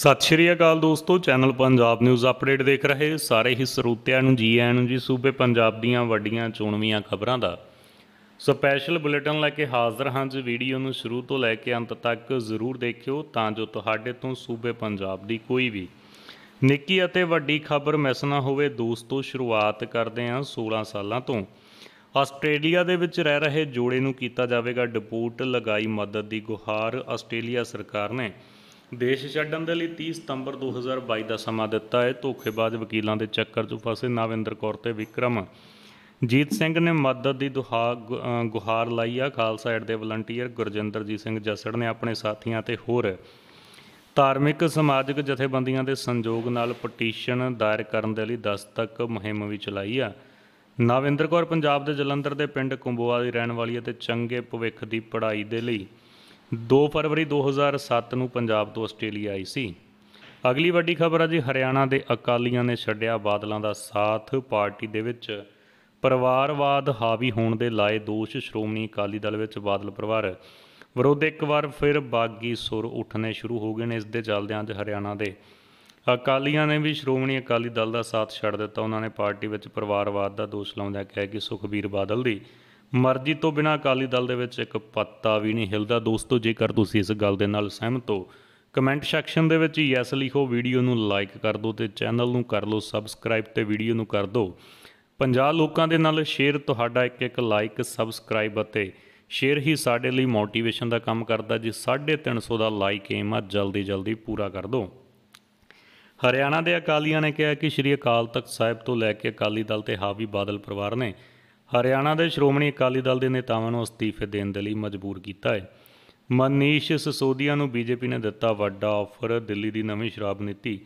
ਸਤਿ ਸ਼੍ਰੀ ਅਕਾਲ ਦੋਸਤੋ channel Punjab news update ਦੇਖ ਰਹੇ ਸਾਰੇ ਹੀ ਸਰੋਤਿਆਂ ਨੂੰ ਜੀ ਆਇਆਂ ਨੂੰ ਜੀ ਸੂਬੇ ਪੰਜਾਬ ਦੀਆਂ ਵੱਡੀਆਂ ਚੋਣਵੀਆਂ ਖਬਰਾਂ ਦਾ ਸਪੈਸ਼ਲ ਬੁਲੇਟਿਨ ਲੈ ਕੇ ਹਾਜ਼ਰ ਹਾਂ ਜੀ ਵੀਡੀਓ ਨੂੰ ਸ਼ੁਰੂ ਤੋਂ ਲੈ ਕੇ ਅੰਤ ਤੱਕ ਜ਼ਰੂਰ ਦੇਖਿਓ ਤਾਂ ਜੋ ਤੁਹਾਡੇ ਤੋਂ ਸੂਬੇ ਪੰਜਾਬ ਦੀ ਕੋਈ ਵੀ ਨਿੱਕੀ ਅਤੇ ਵੱਡੀ ਖਬਰ ਮਿਸ ਨਾ ਹੋਵੇ ਦੋਸਤੋ ਸ਼ੁਰੂਆਤ ਕਰਦੇ ਹਾਂ 16 ਸਾਲਾਂ ਤੋਂ ਆਸਟ੍ਰੇਲੀਆ ਦੇ ਵਿੱਚ ਰਹਿ ਰਹੇ ਜੋੜੇ ਨੂੰ ਕੀਤਾ ਜਾਵੇਗਾ ਡਿਪੋਰਟ ਲਗਾਈ ਮਦਦ ਦੀ ਗੁਹਾਰ ਆਸਟ੍ਰੇਲੀਆ ਸਰਕਾਰ ਨੇ ਦੇਸ਼ ਛੱਡਣ ਦੇ ਲਈ 30 ਸਤੰਬਰ 2022 ਦਾ ਸਮਾਂ ਦਿੱਤਾ ਹੈ ਧੋਖੇਬਾਜ਼ ਵਕੀਲਾਂ ਦੇ ਚੱਕਰ 'ਚ ਫਸੇ ਨਵਿੰਦਰ ਕੌਰ ਤੇ ਵਿਕਰਮ ਜੀਤ ਸਿੰਘ ਨੇ ਮਦਦ ਦੀ ਦੁਹਾ ਗੁਹਾਰ ਲਾਈ ਆ ਖਾਲਸਾ ਏਡ ਦੇ ਵਲੰਟੀਅਰ ਗੁਰਜਿੰਦਰਜੀਤ ਸਿੰਘ ਜਸੜ ਨੇ ਆਪਣੇ ਸਾਥੀਆਂ ਤੇ ਹੋਰ ਧਾਰਮਿਕ ਸਮਾਜਿਕ ਜਥੇਬੰਦੀਆਂ ਦੇ ਸੰਯੋਗ ਨਾਲ ਪਟੀਸ਼ਨ ਦਾਇਰ ਕਰਨ ਦੇ ਲਈ 10 ਤੱਕ ਮੁਹਿੰਮ ਵੀ ਚਲਾਈ ਆ ਨਵਿੰਦਰ ਕੌਰ ਪੰਜਾਬ ਦੇ ਜਲੰਧਰ ਦੇ ਪਿੰਡ ਕੁੰਬੋਆ ਦੀ ਰਹਿਣ ਵਾਲੀ ਹੈ ਤੇ ਚੰਗੇ ਭਵਿੱਖ ਦੀ ਪੜ੍ਹਾਈ ਦੇ ਲਈ 2 ਫਰਵਰੀ 2007 ਨੂੰ ਪੰਜਾਬ ਤੋਂ ਆਸਟ੍ਰੇਲੀਆ ਆਈ ਸੀ ਅਗਲੀ ਵੱਡੀ ਖਬਰ ਹੈ ਜੀ ਹਰਿਆਣਾ ਦੇ ਅਕਾਲੀਆਂ ਨੇ ਛੱਡਿਆ ਬਾਦਲਾਂ ਦਾ ਸਾਥ ਪਾਰਟੀ ਦੇ ਵਿੱਚ ਪਰਿਵਾਰਵਾਦ ਹਾਵੀ ਹੋਣ ਦੇ ਲਾਏ ਦੋਸ਼ ਸ਼੍ਰੋਮਣੀ ਅਕਾਲੀ ਦਲ ਵਿੱਚ ਬਾਦਲ ਪਰਿਵਾਰ ਵਿਰੋਧ ਇੱਕ ਵਾਰ ਫਿਰ ਬਾਗੀ ਸੁਰ ਉੱਠਣੇ ਸ਼ੁਰੂ ਹੋ ਗਏ ਨੇ ਇਸ ਦੇ ਚੱਲਦਿਆਂ ਅੱਜ ਹਰਿਆਣਾ ਦੇ ਅਕਾਲੀਆਂ ਨੇ ਵੀ ਸ਼੍ਰੋਮਣੀ ਅਕਾਲੀ ਦਲ ਦਾ ਸਾਥ ਛੱਡ ਦਿੱਤਾ ਉਹਨਾਂ ਨੇ ਪਾਰਟੀ ਵਿੱਚ ਪਰਿਵਾਰਵਾਦ ਦਾ ਦੋਸ਼ ਲਾਉਂਦਿਆਂ ਕਿਹਾ ਕਿ ਸੁਖਬੀਰ ਬਾਦਲ ਦੀ ਮਰਜ਼ੀ ਤੋਂ ਬਿਨਾ ਅਕਾਲੀ ਦਲ ਦੇ ਵਿੱਚ ਇੱਕ ਪੱਤਾ ਵੀ ਨਹੀਂ ਹਿਲਦਾ ਦੋਸਤੋ ਜੇਕਰ ਤੁਸੀਂ ਇਸ ਗੱਲ ਦੇ ਨਾਲ ਸਹਿਮਤ ਹੋ ਕਮੈਂਟ ਸੈਕਸ਼ਨ ਦੇ ਵਿੱਚ ਯੈਸ ਲਿਖੋ ਵੀਡੀਓ ਨੂੰ ਲਾਈਕ ਕਰ ਦਿਓ ਤੇ ਚੈਨਲ ਨੂੰ ਕਰ ਲਓ ਸਬਸਕ੍ਰਾਈਬ ਤੇ ਵੀਡੀਓ ਨੂੰ ਕਰ ਦਿਓ 50 ਲੋਕਾਂ ਦੇ ਨਾਲ ਸ਼ੇਅਰ ਤੁਹਾਡਾ ਇੱਕ ਇੱਕ ਲਾਈਕ ਸਬਸਕ੍ਰਾਈਬ ਅਤੇ ਸ਼ੇਅਰ ਹੀ ਸਾਡੇ ਲਈ ਮੋਟੀਵੇਸ਼ਨ ਦਾ ਕੰਮ ਕਰਦਾ ਜੀ 350 ਦਾ ਲਾਈਕ ਏਮ ਆ ਜਲਦੀ ਜਲਦੀ ਪੂਰਾ ਕਰ ਦਿਓ ਹਰਿਆਣਾ ਦੇ ਅਕਾਲੀਆਂ ਨੇ ਕਿਹਾ ਕਿ ਸ਼੍ਰੀ ਅਕਾਲ ਤਖਤ ਸਾਹਿਬ ਤੋਂ ਲੈ ਕੇ ਅਕਾਲੀ ਦਲ ਤੇ ਹਾਵੀ ਬਾਦਲ ਪਰਿਵਾਰ ਨੇ ਹਰਿਆਣਾ ਦੇ ਸ਼੍ਰੋਮਣੀ ਅਕਾਲੀ ਦਲ ਦੇ ਨੇਤਾਵਾਂ ਨੂੰ ਅਸਤੀਫੇ ਦੇਣ ਦੇ ਲਈ ਮਜਬੂਰ ਕੀਤਾ ਹੈ ਮਨੀਸ਼ ਸਸੋਦੀਆ ਨੂੰ ਬੀਜੇਪੀ ਨੇ ਦਿੱਤਾ ਵੱਡਾ ਆਫਰ ਦਿੱਲੀ ਦੀ ਨਵੀਂ ਸ਼ਰਾਬ ਨੀਤੀ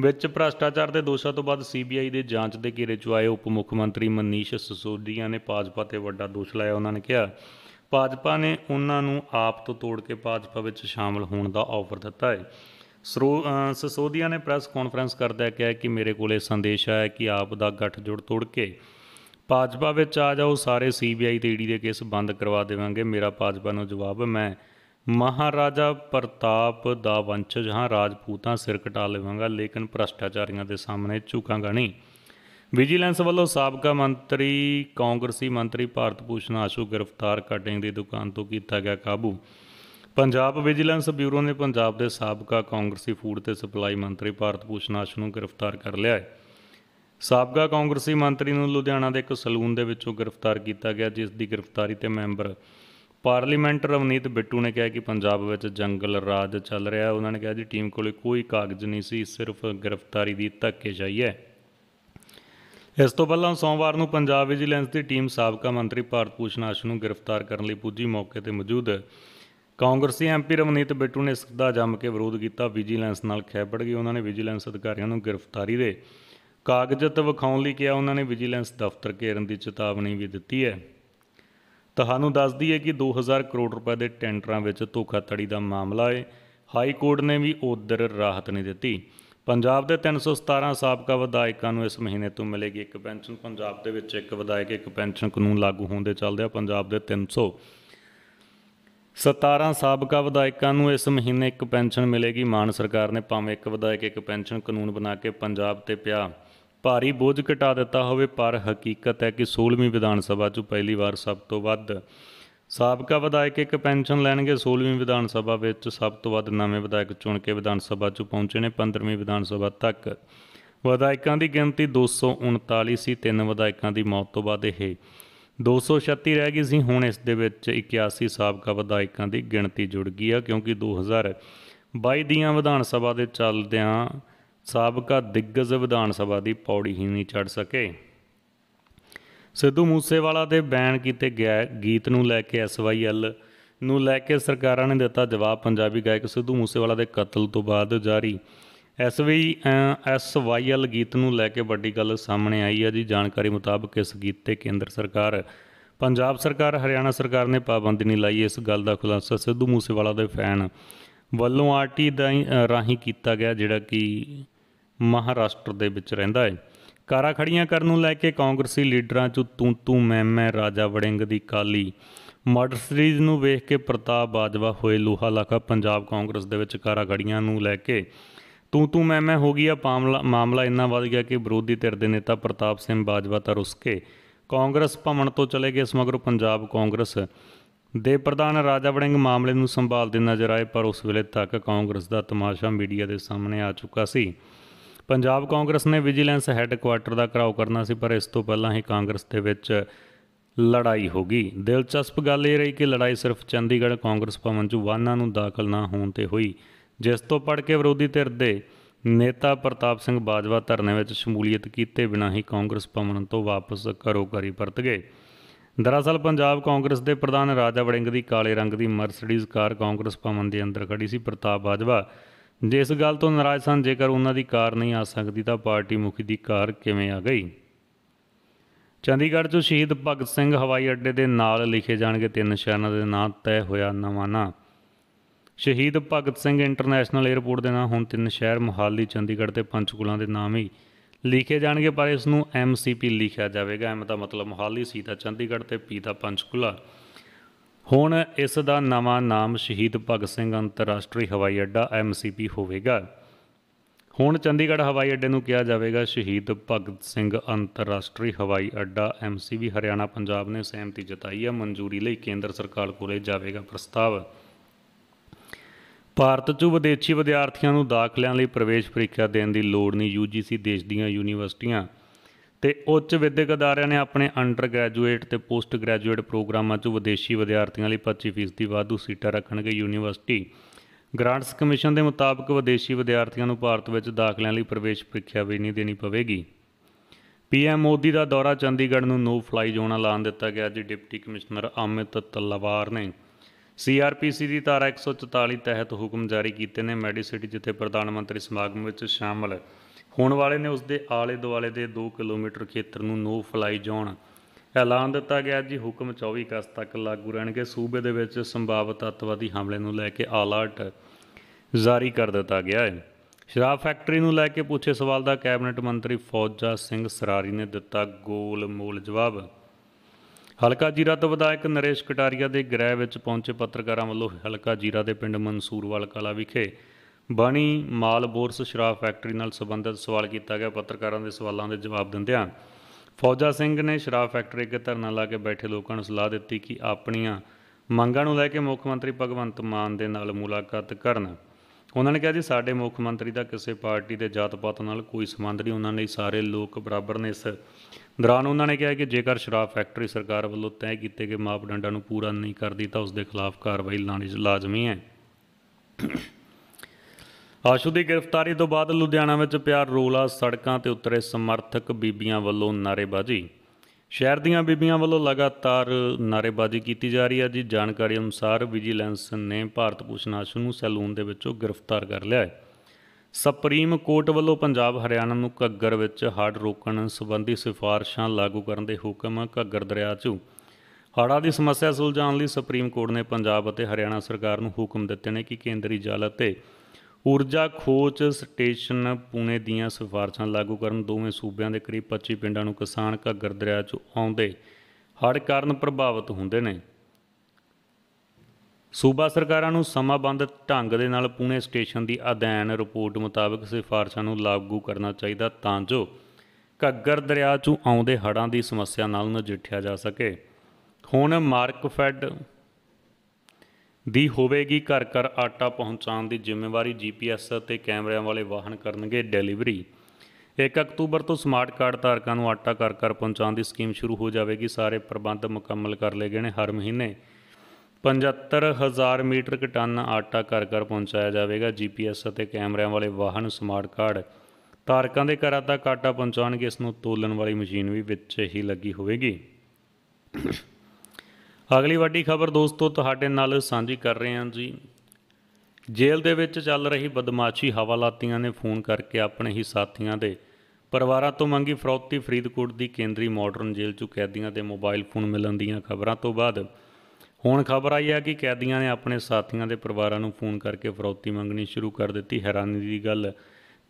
ਵਿੱਚ ਭ੍ਰਸ਼ਟਾਚਾਰ ਦੇ ਦੋਸ਼ਾਂ ਤੋਂ ਬਾਅਦ ਸੀਬੀਆਈ ਦੇ ਜਾਂਚ ਦੇ ਘੇਰੇ 'ਚ ਆਏ ਉਪ ਮੁੱਖ ਮੰਤਰੀ ਮਨੀਸ਼ ਸਸੋਦੀਆ ਨੇ ਭਾਜਪਾ ਤੇ ਵੱਡਾ ਦੋਸ਼ ਲਾਇਆ ਉਹਨਾਂ ਨੇ ਕਿਹਾ ਭਾਜਪਾ ਨੇ ਉਹਨਾਂ ਨੂੰ ਆਪ ਤੋਂ ਤੋੜ ਕੇ ਭਾਜਪਾ ਵਿੱਚ ਸ਼ਾਮਲ ਹੋਣ ਦਾ ਆਫਰ ਦਿੱਤਾ ਹੈ ਸਸੋਦੀਆ ਨੇ ਪ੍ਰੈਸ ਕਾਨਫਰੰਸ ਕਰਦਿਆਂ ਕਿਹਾ ਕਿ ਮੇਰੇ ਕੋਲੇ ਸੰਦੇਸ਼ ਆਇਆ ਕਿ ਆਪ ਦਾ ਗੱਠ ਜੁੜ ਤੋੜ ਕੇ ਭਾਜਪਾ ਵਿੱਚ ਆ ਜਾਓ ਸਾਰੇ ਸੀਬੀਆਈ ਤੇ ਈਡੀ e ਦੇ ਕੇਸ ਬੰਦ ਕਰਵਾ ਦੇਵਾਂਗੇ ਮੇਰਾ ਭਾਜਪਾ ਨੂੰ ਜਵਾਬ ਮੈਂ ਮਹਾਰਾਜਾ ਪ੍ਰਤਾਪ ਦਾ ਵੰਸ਼ਜ ਹਾਂ ਰਾਜਪੂਤਾਂ ਸਿਰ ਕਟਾ ਲਵਾਂਗਾ ਲੇਕਿਨ ਭ੍ਰਸ਼ਟਾਚਾਰੀਆਂ ਦੇ ਸਾਹਮਣੇ ਝੁਕਾਂਗਾ ਨਹੀਂ ਵਿਜੀਲੈਂਸ ਵੱਲੋਂ ਸਾਬਕਾ ਮੰਤਰੀ ਕਾਂਗਰਸੀ ਮੰਤਰੀ ਭਾਰਤ ਭੂਸ਼ਣ ਆਸ਼ੂ ਗ੍ਰਿਫਤਾਰ ਕਟਿੰਗ ਦੀ ਦੁਕਾਨ ਤੋਂ ਕੀਤਾ ਗਿਆ ਕਾਬੂ ਪੰਜਾਬ ਵਿਜੀਲੈਂਸ ਬਿਊਰੋ ਨੇ ਪੰਜਾਬ ਦੇ ਸਾਬਕਾ ਕਾਂਗਰਸੀ ਫੂਡ ਤੇ ਸਪਲਾਈ ਮੰਤਰੀ ਭਾਰਤ ਭੂਸ਼ਣ ਆਸ਼ੂ ਨੂੰ ਗ੍ਰਿਫਤਾਰ ਕਰ ਲਿਆ ਹੈ ਸਾਬਕਾ ਕਾਂਗਰਸੀ ਮੰਤਰੀ ਨੂੰ ਲੁਧਿਆਣਾ ਦੇ ਇੱਕ ਸਲੂਨ ਦੇ ਵਿੱਚੋਂ ਗ੍ਰਿਫਤਾਰ ਕੀਤਾ ਗਿਆ ਜਿਸ ਦੀ ਗ੍ਰਿਫਤਾਰੀ ਤੇ ਮੈਂਬਰ ਪਾਰਲੀਮੈਂਟ ਰਵਨੀਤ ਬਿੱਟੂ ਨੇ ਕਿਹਾ ਕਿ ਪੰਜਾਬ ਵਿੱਚ ਜੰਗਲ ਰਾਜ ਚੱਲ ਰਿਹਾ ਉਹਨਾਂ ਨੇ ਕਿਹਾ ਜੀ ਟੀਮ ਕੋਲੇ ਕੋਈ ਕਾਗਜ਼ ਨਹੀਂ ਸੀ ਸਿਰਫ ਗ੍ਰਿਫਤਾਰੀ ਦੀ ਧੱਕੇ ਚਾਹੀ ਹੈ ਇਸ ਤੋਂ ਪਹਿਲਾਂ ਸੋਮਵਾਰ ਨੂੰ ਪੰਜਾਬ ਵਿਜੀਲੈਂਸ ਦੀ ਟੀਮ ਸਾਬਕਾ ਮੰਤਰੀ ਭਾਰਤ ਭੂਸ਼ਣ ਆਸ਼ ਨੂੰ ਗ੍ਰਿਫਤਾਰ ਕਰਨ ਲਈ ਪੁੱਜੀ ਮੌਕੇ ਤੇ ਮੌਜੂਦ ਕਾਂਗਰਸੀ ਐਮਪੀ ਰਵਨੀਤ ਬਿੱਟੂ ਨੇ ਸਿੱਧਾ ਜੰਮ ਕੇ ਵਿਰੋਧ ਕੀਤਾ ਵਿਜੀਲੈਂਸ ਨਾਲ ਖੈਪੜ ਗਈ ਉਹਨਾਂ ਨੇ ਵਿਜੀਲੈਂਸ ਅਧਿਕਾਰੀਆਂ ਨੂੰ ਗ੍ਰਿਫਤਾਰੀ ਦੇ ਕਾਗਜ਼ਤ ਵਿਖਾਉਣ ਲਈ ਕਿਹਾ ਉਹਨਾਂ ਨੇ ਵਿਜੀਲੈਂਸ ਦਫ਼ਤਰ ਕੇਰਨ ਦੀ ਚੇਤਾਵਨੀ ਵੀ ਦਿੱਤੀ ਹੈ ਤੁਹਾਨੂੰ ਦੱਸਦੀ ਹੈ ਕਿ 2000 ਕਰੋੜ ਰੁਪਏ ਦੇ ਟੈਂਡਰਾਂ ਵਿੱਚ ਧੋਖਾਧੜੀ ਦਾ ਮਾਮਲਾ ਹੈ ਹਾਈ ਕੋਰਟ ਨੇ ਵੀ ਉਧਰ ਰਾਹਤ ਨਹੀਂ ਦਿੱਤੀ ਪੰਜਾਬ ਦੇ 317 ਸਾਬਕਾ ਵਿਧਾਇਕਾਂ ਨੂੰ ਇਸ ਮਹੀਨੇ ਤੋਂ ਮਿਲੇਗੀ ਇੱਕ ਪੈਨਸ਼ਨ ਪੰਜਾਬ ਦੇ ਵਿੱਚ ਇੱਕ ਵਿਧਾਇਕ ਇੱਕ ਪੈਨਸ਼ਨ ਕਾਨੂੰਨ ਲਾਗੂ ਹੋਣ ਦੇ ਚੱਲਦੇ ਆ ਪੰਜਾਬ ਦੇ 300 17 ਸਾਬਕਾ ਵਿਧਾਇਕਾਂ ਨੂੰ ਇਸ ਮਹੀਨੇ ਇੱਕ ਪੈਨਸ਼ਨ ਮਿਲੇਗੀ ਮਾਨ ਸਰਕਾਰ ਨੇ ਭਾਵੇਂ ਇੱਕ ਵਿਧਾਇਕ ਇੱਕ ਪੈਨਸ਼ਨ ਕਾਨੂੰਨ ਬਣਾ ਕੇ ਪੰਜਾਬ ਤੇ ਪਿਆ ਭਾਰੀ ਬੋਝ ਘਟਾ ਦਿੱਤਾ ਹੋਵੇ ਪਰ ਹਕੀਕਤ ਹੈ ਕਿ 16ਵੀਂ ਵਿਧਾਨ ਸਭਾ 'ਚ ਪਹਿਲੀ ਵਾਰ ਸਭ ਤੋਂ ਵੱਧ ਸਾਬਕਾ ਵਿਧਾਇਕ ਇੱਕ ਪੈਨਸ਼ਨ ਲੈਣਗੇ 16ਵੀਂ ਵਿਧਾਨ ਸਭਾ ਵਿੱਚ ਸਭ ਤੋਂ ਵੱਧ ਨਵੇਂ ਵਿਧਾਇਕ ਚੁਣ ਕੇ ਵਿਧਾਨ ਸਭਾ 'ਚ ਪਹੁੰਚੇ ਨੇ 15ਵੀਂ ਵਿਧਾਨ ਸਭਾ ਤੱਕ ਵਿਧਾਇਕਾਂ ਦੀ ਗਿਣਤੀ 239 ਸੀ ਤਿੰਨ ਵਿਧਾਇਕਾਂ ਦੀ ਮੌਤ ਤੋਂ ਬਾਅਦ ਇਹ 236 ਰਹਿ ਗਈ ਸੀ ਹੁਣ ਇਸ ਦੇ ਵਿੱਚ 81 ਸਾਬਕਾ ਵਿਧਾਇਕਾਂ ਦੀ ਗਿਣਤੀ ਜੁੜ ਗਈ ਆ ਕਿਉਂਕਿ 2022 ਦੀਆਂ ਵਿਧਾਨ ਸਭਾ ਦੇ ਚੱਲਦਿਆਂ ਸਾਬਕਾ ਦਿੱਗਜ ਵਿਧਾਨ ਸਭਾ ਦੀ ਪੌੜੀ ਹੀ ਨਹੀਂ ਚੜ ਸਕੇ ਸਿੱਧੂ ਮੂਸੇਵਾਲਾ ਦੇ ਬੈਨ ਕੀਤੇ ਗੀਤ ਨੂੰ ਲੈ ਕੇ ਐਸਵਾਈਐਲ ਨੂੰ ਲੈ ਕੇ ਸਰਕਾਰਾਂ ਨੇ ਦਿੱਤਾ ਜਵਾਬ ਪੰਜਾਬੀ ਗਾਇਕ ਸਿੱਧੂ ਮੂਸੇਵਾਲਾ ਦੇ ਕਤਲ ਤੋਂ ਬਾਅਦ ਜਾਰੀ ਐਸਵੀ ਐਸਵਾਈਐਲ ਗੀਤ ਨੂੰ ਲੈ ਕੇ ਵੱਡੀ ਗੱਲ ਸਾਹਮਣੇ ਆਈ ਹੈ ਜੀ ਜਾਣਕਾਰੀ ਮੁਤਾਬਕ ਇਸ ਗੀਤ ਤੇ ਕੇਂਦਰ ਸਰਕਾਰ ਪੰਜਾਬ ਸਰਕਾਰ ਹਰਿਆਣਾ ਸਰਕਾਰ ਨੇ ਪਾਬੰਦੀ ਨਹੀਂ ਲਾਈ ਇਸ ਗੱਲ ਦਾ ਖੁਲਾਸਾ ਸਿੱਧੂ ਮੂਸੇਵਾਲਾ ਦੇ ਫੈਨ ਵੱਲੋਂ ਆਰਟੀ ਦਾ ਰਾਹੀ ਕੀਤਾ ਗਿਆ ਜਿਹੜਾ ਕਿ ਮਹਾਰਾਸ਼ਟਰ ਦੇ ਵਿੱਚ ਰਹਿੰਦਾ ਹੈ ਕਾਰਾ ਖੜੀਆਂ ਕਰਨ ਨੂੰ ਲੈ ਕੇ ਕਾਂਗਰਸੀ ਲੀਡਰਾਂ 'ਚ ਤੂੰ ਤੂੰ ਮੈਂ ਮੈਂ ਰਾਜਾ ਵੜਿੰਗ ਦੀ ਕਾਲੀ ਮਾਡਰ ਸੀਰੀਜ਼ ਨੂੰ ਵੇਖ ਕੇ ਪ੍ਰਤਾਪ ਬਾਜਵਾ ਹੋਏ ਲੋਹਾ ਲਾਕਾ ਪੰਜਾਬ ਕਾਂਗਰਸ ਦੇ ਵਿੱਚ ਕਾਰਾ ਖੜੀਆਂ ਨੂੰ ਲੈ ਕੇ ਤੂੰ ਤੂੰ ਮੈਂ ਮੈਂ ਹੋ ਗਈ ਆ ਮਾਮਲਾ ਇੰਨਾ ਵੱਧ ਗਿਆ ਕਿ ਵਿਰੋਧੀ ਧਿਰ ਦੇ ਨੇਤਾ ਪ੍ਰਤਾਪ ਸਿੰਘ ਬਾਜਵਾ ਤਾਂ ਰੁਸ ਕੇ ਕਾਂਗਰਸ ਭਵਨ ਤੋਂ ਚਲੇ ਗਏ ਸਮਗਰ ਪੰਜਾਬ ਕਾਂਗਰਸ ਦੇ ਪ੍ਰਧਾਨ ਰਾਜਾ ਵੜਿੰਗ ਮਾਮਲੇ ਨੂੰ ਸੰਭਾਲਦੇ ਨਜ਼ਰ ਆਏ ਪਰ ਉਸ ਵੇਲੇ ਤੱਕ ਕਾਂਗਰਸ ਦਾ ਤਮਾਸ਼ਾ ਮੀਡੀਆ ਦੇ ਸਾਹਮਣੇ ਆ ਚੁੱਕਾ ਸੀ ਪੰਜਾਬ ਕਾਂਗਰਸ ਨੇ ਵਿਜੀਲੈਂਸ ਹੈੱਡਕੁਆਰਟਰ ਦਾ ਘਰਾਓ ਕਰਨਾ ਸੀ ਪਰ ਇਸ ਤੋਂ ਪਹਿਲਾਂ ਹੀ ਕਾਂਗਰਸ ਦੇ ਵਿੱਚ ਲੜਾਈ ਹੋ ਗਈ ਦਿਲਚਸਪ ਗੱਲ ਇਹ ਰਹੀ ਕਿ ਲੜਾਈ ਸਿਰਫ ਚੰਡੀਗੜ੍ਹ ਕਾਂਗਰਸ ਭਵਨ 'ਚ ਵਾਨਾਂ ਨੂੰ ਦਾਖਲ ਨਾ ਹੋਣ ਤੇ ਹੋਈ ਜਿਸ ਤੋਂ ਪੜ ਕੇ ਵਿਰੋਧੀ ਧਿਰ ਦੇ ਨੇਤਾ ਪ੍ਰਤਾਪ ਸਿੰਘ ਬਾਜਵਾ ਧਰਨੇ ਵਿੱਚ ਸ਼ਮੂਲੀਅਤ ਕੀਤੇ ਬਿਨਾਂ ਹੀ ਕਾਂਗਰਸ ਭਵਨ ਤੋਂ ਵਾਪਸ ਘਰੋ ਘਰੀ ਪਰਤ ਗਏ ਦਰਅਸਲ ਪੰਜਾਬ ਕਾਂਗਰਸ ਦੇ ਪ੍ਰਧਾਨ ਰਾਜਾ ਵੜਿੰਗ ਦੀ ਕਾਲੇ ਰੰਗ ਦੀ ਮਰਸੀਡੀਜ਼ ਕਾਰ ਕਾਂਗਰਸ ਭਵਨ ਦੇ ਅੰਦਰ ਖੜੀ ਸੀ ਪ੍ਰਤਾਪ ਬਾਜਵਾ ਜਿਸ ਗੱਲ ਤੋਂ ਨਾਰਾਜ਼ ਸਨ ਜੇਕਰ ਉਹਨਾਂ ਦੀ ਕਾਰ ਨਹੀਂ ਆ ਸਕਦੀ ਤਾਂ ਪਾਰਟੀ ਮੁਖੀ ਦੀ ਕਾਰ ਕਿਵੇਂ ਆ ਗਈ ਚੰਡੀਗੜ੍ਹ 'ਚ ਸ਼ਹੀਦ ਭਗਤ ਸਿੰਘ ਹਵਾਈ ਅੱਡੇ ਦੇ ਨਾਲ ਲਿਖੇ ਜਾਣਗੇ ਤਿੰਨ ਸ਼ਹਿਰਾਂ ਦੇ ਨਾਂ ਤੈਅ ਹੋਇਆ ਨਵਾਂ ਨਾਂ ਸ਼ਹੀਦ ਭਗਤ ਸਿੰਘ ਇੰਟਰਨੈਸ਼ਨਲ 에ਅਰਪੋਰਟ ਦੇ ਨਾਂ ਹੁਣ ਤਿੰਨ ਸ਼ਹਿਰ ਮੁਹਾਲੀ ਚੰਡੀਗੜ੍ਹ ਤੇ ਪੰਚਕੂਲਾ ਦੇ ਨਾਮ ਹੀ ਲਿਖੇ ਜਾਣਗੇ ਪਰ ਇਸ ਨੂੰ ਐਮਸੀਪੀ ਲਿਖਿਆ ਜਾਵੇਗਾ ਐਮ ਦਾ ਮਤਲਬ ਮੁਹਾਲੀ ਸੀ ਦਾ ਚੰਡੀਗੜ੍ਹ ਤੇ ਪੀ ਦਾ ਪੰਚਕੁਲਾ ਹੁਣ ਇਸ ਦਾ ਨਵਾਂ ਨਾਮ ਸ਼ਹੀਦ ਭਗਤ ਸਿੰਘ ਅੰਤਰਰਾਸ਼ਟਰੀ ਹਵਾਈ ਅੱਡਾ ਐਮਸੀਪੀ ਹੋਵੇਗਾ ਹੁਣ ਚੰਡੀਗੜ੍ਹ ਹਵਾਈ ਅੱਡੇ ਨੂੰ ਕਿਹਾ ਜਾਵੇਗਾ ਸ਼ਹੀਦ ਭਗਤ ਸਿੰਘ ਅੰਤਰਰਾਸ਼ਟਰੀ ਹਵਾਈ ਅੱਡਾ ਐਮਸੀਬੀ ਹਰਿਆਣਾ ਪੰਜਾਬ ਨੇ ਸਹਿਮਤੀ ਜਤਾਈ ਹੈ ਮਨਜ਼ੂਰੀ ਲਈ ਕੇਂਦਰ ਸਰਕਾਰ ਕੋਲੇ ਜਾਵੇਗਾ ਪ੍ਰਸਤਾਵ ਭਾਰਤ 'ਚ ਵਿਦੇਸ਼ੀ ਵਿਦਿਆਰਥੀਆਂ ਨੂੰ ਦਾਖਲਿਆਂ ਲਈ ਪ੍ਰਵੇਸ਼ ਪ੍ਰੀਖਿਆ ਦੇਣ ਦੀ ਲੋੜ ਨਹੀਂ UGC ਦੇਸ਼ ਦੀਆਂ ਯੂਨੀਵਰਸਿਟੀਆਂ ਤੇ ਉੱਚ ਵਿਦਿਅਕ ਅਦਾਰਿਆਂ ਨੇ ਆਪਣੇ ਅੰਡਰ ਗ੍ਰੈਜੂਏਟ ਤੇ ਪੋਸਟ ਗ੍ਰੈਜੂਏਟ ਪ੍ਰੋਗਰਾਮਾਂ 'ਚ ਵਿਦੇਸ਼ੀ ਵਿਦਿਆਰਥੀਆਂ ਲਈ 25% ਦੀ ਵਾਧੂ ਸੀਟਾਂ ਰੱਖਣਗੇ ਯੂਨੀਵਰਸਿਟੀ ਗ੍ਰਾਂਟਸ ਕਮਿਸ਼ਨ ਦੇ ਮੁਤਾਬਕ ਵਿਦੇਸ਼ੀ ਵਿਦਿਆਰਥੀਆਂ ਨੂੰ ਭਾਰਤ ਵਿੱਚ ਦਾਖਲਿਆਂ ਲਈ ਪ੍ਰਵੇਸ਼ ਪ੍ਰੀਖਿਆ ਵੀ ਨਹੀਂ ਦੇਣੀ ਪਵੇਗੀ ਪੀਐਮ ਮੋਦੀ ਦਾ ਦੌਰਾ ਚੰਡੀਗੜ੍ਹ ਨੂੰ ਨੋ ਫਲਾਈ ਜ਼ੋਨ ਐਲਾਨ ਦਿੱਤਾ ਗਿਆ ਜੀ ਡਿਪਟੀ ਕਮਿਸ਼ਨਰ ਅਮਿਤ ਤਲਵਾਰ ਨੇ ਸੀਆਰਪੀਸੀ ਦੀ ਧਾਰਾ 144 ਤਹਿਤ ਹੁਕਮ ਜਾਰੀ ਕੀਤੇ ਨੇ ਮੈਡੀਸਿਟੀ ਜਿੱਥੇ ਪ੍ਰਧਾਨ ਮੰਤਰੀ ਸਮਾਗਮ ਵਿੱਚ ਸ਼ਾਮਲ ਹੋਣ ਵਾਲੇ ਨੇ ਉਸ ਦੇ ਆਲੇ ਦੁਆਲੇ ਦੇ 2 ਕਿਲੋਮੀਟਰ ਖੇਤਰ ਨੂੰ ਨੋ ਫਲਾਈ ਜ਼ੋਨ ਐਲਾਨ ਦਿੱਤਾ ਗਿਆ ਜੀ ਹੁਕਮ 24 ਅਗਸਤ ਤੱਕ ਲਾਗੂ ਰਹਿਣਗੇ ਸੂਬੇ ਦੇ ਵਿੱਚ ਸੰਭਾਵਿਤ ਅਤਵਾਦੀ ਹਮਲੇ ਨੂੰ ਲੈ ਕੇ ਅਲਰਟ ਜਾਰੀ ਕਰ ਦਿੱਤਾ ਗਿਆ ਹੈ ਸ਼ਰਾਬ ਫੈਕਟਰੀ ਨੂੰ ਲੈ ਕੇ ਪੁੱਛੇ ਸਵਾਲ ਦਾ ਕੈਬਨਿਟ ਮੰਤਰੀ ਫੌਜਾ ਸਿੰਘ ਸਰਾਰੀ ਨੇ ਦਿੱਤਾ ਗੋਲ ਮੋਲ ਜਵਾਬ ਹਲਕਾ ਜੀਰਾ ਤੋਂ ਵਿਧਾਇਕ ਨਰੇਸ਼ ਕਟਾਰੀਆ ਦੇ ਗ੍ਰਹਿ ਵਿੱਚ ਪਹੁੰਚੇ ਪੱਤਰਕਾਰਾਂ ਵੱਲੋਂ ਹਲਕਾ ਜੀਰਾ ਦੇ ਪਿੰਡ ਮਨਸੂਰਵਾਲ ਕਲਾ ਵਿਖੇ ਬਣੀ ਮਾਲ ਬੋਰਸ ਸ਼ਰਾਬ ਫੈਕਟਰੀ ਨਾਲ ਸੰਬੰਧਿਤ ਸਵਾਲ ਕੀਤਾ ਗਿਆ ਪੱਤਰਕਾਰਾਂ ਦੇ ਸਵਾਲਾਂ ਦੇ ਜਵਾਬ ਦਿੰਦਿਆਂ ਫੌਜਾ ਸਿੰਘ ਨੇ ਸ਼ਰਾਬ ਫੈਕਟਰੀ ਅੱਗੇ ਧਰਨਾ ਲਾ ਕੇ ਬੈਠੇ ਲੋਕਾਂ ਨੂੰ ਸਲਾਹ ਦਿੱਤੀ ਕਿ ਆਪਣੀਆਂ ਮੰਗਾਂ ਨੂੰ ਲੈ ਕੇ ਮੁੱਖ ਮੰਤਰੀ ਭਗਵੰਤ ਮਾਨ ਦੇ ਨਾਲ ਮੁਲਾਕਾਤ ਕਰਨ ਉਹਨਾਂ ਨੇ ਕਿਹਾ ਜੀ ਸਾਡੇ ਮੁੱਖ ਮੰਤਰੀ ਦਾ ਕਿਸੇ ਪਾਰਟੀ ਦੇ ਜਾਤ-ਪਾਤ ਨਾਲ ਕੋਈ ਸੰਬੰਧ ਨਹੀਂ ਉਹਨਾਂ ਲਈ ਸਾਰੇ ਲੋਕ ਬਰਾਬਰ ਨੇ ਇਸ ਦੌਰਾਨ ਉਹਨਾਂ ਨੇ ਕਿਹਾ ਕਿ ਜੇਕਰ ਸ਼ਰਾਬ ਫੈਕਟਰੀ ਸਰਕਾਰ ਵੱਲੋਂ ਤੈਅ ਕੀਤੇ ਗਏ ਮਾਪਦੰਡਾਂ ਨੂੰ ਪੂਰਾ ਨਹੀਂ ਕਰਦੀ ਤਾਂ ਉਸ ਦੇ ਖਿਲਾਫ ਕਾਰਵਾਈ ਲਾਣੀ ਲਾਜ਼ਮੀ ਹੈ ਆਸ਼ੂ ਦੀ ਗ੍ਰਿਫਤਾਰੀ ਤੋਂ ਬਾਅਦ ਲੁਧਿਆਣਾ ਵਿੱਚ ਪਿਆਰ ਰੋਲਾ ਸੜਕਾਂ ਤੇ ਉਤਰੇ ਸਮਰਥਕ ਬੀਬੀਆਂ ਵੱਲੋਂ ਨਾਰੇਬਾਜ਼ੀ ਸ਼ਹਿਰ ਦੀਆਂ ਬੀਬੀਆਂ ਵੱਲੋਂ ਲਗਾਤਾਰ ਨਾਰੇਬਾਜ਼ੀ ਕੀਤੀ ਜਾ ਰਹੀ ਹੈ ਜੀ ਜਾਣਕਾਰੀ ਅਨੁਸਾਰ ਵਿਜੀਲੈਂਸ ਨੇ ਭਾਰਤ ਭੂਸ਼ਣ ਆਸ਼ੂ ਨੂੰ ਸੈਲੂਨ ਦੇ ਵਿੱਚੋਂ ਗ੍ਰਿਫਤਾਰ ਕਰ ਲਿਆ ਹੈ ਸੁਪਰੀਮ ਕੋਰਟ ਵੱਲੋਂ ਪੰਜਾਬ ਹਰਿਆਣਾ ਨੂੰ ਘੱਗਰ ਵਿੱਚ ਹੜ੍ਹ ਰੋਕਣ ਸੰਬੰਧੀ ਸਿਫਾਰਿਸ਼ਾਂ ਲਾਗੂ ਕਰਨ ਦੇ ਹੁਕਮ ਘੱਗਰ ਦਰਿਆ 'ਚ ਹੜ੍ਹਾਂ ਦੀ ਸਮੱਸਿਆ ਸੁਲਝਾਉਣ ਲਈ ਸੁਪਰੀਮ ਕੋਰਟ ਨੇ ਪੰਜਾਬ ਅਤੇ ਹਰਿਆਣਾ ਸਰਕਾਰ ਨੂੰ ਹੁਕਮ ਦਿੱਤੇ ਨੇ ਕਿ ਕੇਂਦਰੀ ਜਲ ਅਤੇ ਊਰਜਾ ਖੋਜ ਸਟੇਸ਼ਨ ਪੂਨੇ ਦੀਆਂ ਸਿਫਾਰਸ਼ਾਂ ਲਾਗੂ ਕਰਨ ਦੋਵੇਂ ਸੂਬਿਆਂ ਦੇ ਕਰੀਬ 25 ਪਿੰਡਾਂ ਨੂੰ ਕਿਸਾਨ ਘੱਗਰ ਦਰਿਆ ਚ ਆਉਂਦੇ ਹੜ ਕਾਰਨ ਪ੍ਰਭਾਵਿਤ ਹੁੰਦੇ ਨੇ ਸੂਬਾ ਸਰਕਾਰਾਂ ਨੂੰ ਸਮਾਬੰਧ ਢੰਗ ਦੇ ਨਾਲ ਪੂਨੇ ਸਟੇਸ਼ਨ ਦੀ ਅਧਿਐਨ ਰਿਪੋਰਟ ਮੁਤਾਬਕ ਸਿਫਾਰਸ਼ਾਂ ਨੂੰ ਲਾਗੂ ਕਰਨਾ ਚਾਹੀਦਾ ਤਾਂ ਜੋ ਘੱਗਰ ਦਰਿਆ ਚ ਆਉਂਦੇ ਹੜਾਂ ਦੀ ਸਮੱਸਿਆ ਨਾਲ ਨਜਿੱਠਿਆ ਜਾ ਸਕੇ ਹੁਣ ਮਾਰਕਫੈਡ ਦੀ ਹੋਵੇਗੀ ਘਰ ਘਰ ਆਟਾ ਪਹੁੰਚਾਉਣ ਦੀ ਜ਼ਿੰਮੇਵਾਰੀ ਜੀਪੀਐਸ ਅਤੇ ਕੈਮਰਿਆਂ ਵਾਲੇ ਵਾਹਨ ਕਰਨਗੇ ਡਿਲੀਵਰੀ 1 ਅਕਤੂਬਰ ਤੋਂ ਸਮਾਰਟ ਕਾਰਡ ਧਾਰਕਾਂ ਨੂੰ ਆਟਾ ਘਰ ਘਰ ਪਹੁੰਚਾਉਣ ਦੀ ਸਕੀਮ ਸ਼ੁਰੂ ਹੋ ਜਾਵੇਗੀ ਸਾਰੇ ਪ੍ਰਬੰਧ ਮੁਕੰਮਲ ਕਰ ਲਏ ਗਏ ਨੇ ਹਰ ਮਹੀਨੇ 75000 ਮੀਟਰ ਟਨ ਆਟਾ ਘਰ ਘਰ ਪਹੁੰਚਾਇਆ ਜਾਵੇਗਾ ਜੀਪੀਐਸ ਅਤੇ ਕੈਮਰਿਆਂ ਵਾਲੇ ਵਾਹਨ ਸਮਾਰਟ ਕਾਰਡ ਧਾਰਕਾਂ ਦੇ ਘਰਾਂ ਤੱਕ ਆਟਾ ਪਹੁੰਚਾਉਣਗੇ ਇਸ ਨੂੰ ਤੋਲਣ ਵਾਲੀ ਮਸ਼ੀਨ ਵੀ ਵਿੱਚ ਹੀ ਲੱਗੀ ਹੋਵੇਗੀ ਅਗਲੀ ਵੱਡੀ ਖਬਰ ਦੋਸਤੋ ਤੁਹਾਡੇ ਨਾਲ ਸਾਂਝੀ ਕਰ ਰਹੇ ਹਾਂ ਜੀ ਜੇਲ੍ਹ ਦੇ ਵਿੱਚ ਚੱਲ ਰਹੀ ਬਦਮਾਸ਼ੀ ਹਵਾਲਾਤੀਆਂ ਨੇ ਫੋਨ ਕਰਕੇ ਆਪਣੇ ਹੀ ਸਾਥੀਆਂ ਦੇ ਪਰਿਵਾਰਾਂ ਤੋਂ ਮੰਗੀ ਫਰੌਤੀ ਫਰੀਦਕੋਟ ਦੀ ਕੇਂਦਰੀ ਮਾਡਰਨ ਜੇਲ੍ਹ 'ਚ ਕੈਦੀਆਂ ਦੇ ਮੋਬਾਈਲ ਫੋਨ ਮਿਲਣ ਦੀਆਂ ਖਬਰਾਂ ਤੋਂ ਬਾਅਦ ਹੁਣ ਖਬਰ ਆਈ ਹੈ ਕਿ ਕੈਦੀਆਂ ਨੇ ਆਪਣੇ ਸਾਥੀਆਂ ਦੇ ਪਰਿਵਾਰਾਂ ਨੂੰ ਫੋਨ ਕਰਕੇ ਫਰੌਤੀ ਮੰਗਣੀ ਸ਼ੁਰੂ ਕਰ ਦਿੱਤੀ ਹੈਰਾਨੀ ਦੀ ਗੱਲ